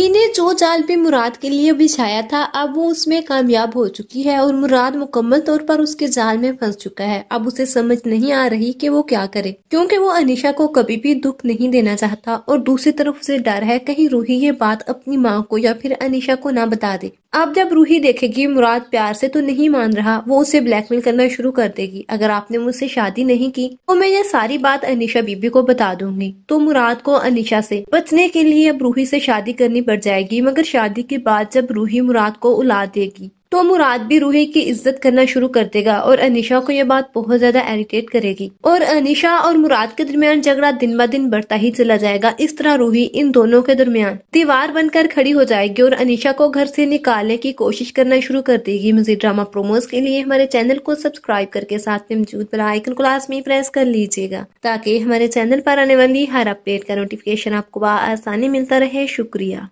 ने जो जाल भी मुराद के लिए बिछाया था अब वो उसमें कामयाब हो चुकी है और मुराद मुकम्मल तौर पर उसके जाल में फंस चुका है अब उसे समझ नहीं आ रही कि वो क्या करे क्योंकि वो अनिशा को कभी भी दुख नहीं देना चाहता और दूसरी तरफ उसे डर है कहीं रूही ये बात अपनी माँ को या फिर अनिशा को ना बता दे अब जब रूही देखेगी मुराद प्यार से तो नहीं मान रहा वो उसे ब्लैकमेल करना शुरू कर देगी अगर आपने मुझसे शादी नहीं की तो मैं ये सारी बात अनिशा बीबी को बता दूंगी तो मुराद को अनिशा से बचने के लिए अब रूही से शादी करनी बढ़ जाएगी मगर शादी के बाद जब रूही मुराद को उला देगी तो मुराद भी रूही की इज्जत करना शुरू कर देगा और अनिशा को यह बात बहुत ज्यादा इरिटेट करेगी और अनिशा और मुराद के दरमियान झगड़ा दिन ब दिन बढ़ता ही चला जाएगा इस तरह रूही इन दोनों के दरमियान दीवार बनकर खड़ी हो जाएगी और अनिशा को घर से निकालने की कोशिश करना शुरू कर देगी मजीद ड्रामा प्रोमोज के लिए हमारे चैनल को सब्सक्राइब करके साथ में मौजूद बेल आइकन को लाजमी प्रेस कर लीजिएगा ताकि हमारे चैनल पर आने वाली हर अपडेट का नोटिफिकेशन आपको आसानी मिलता रहे शुक्रिया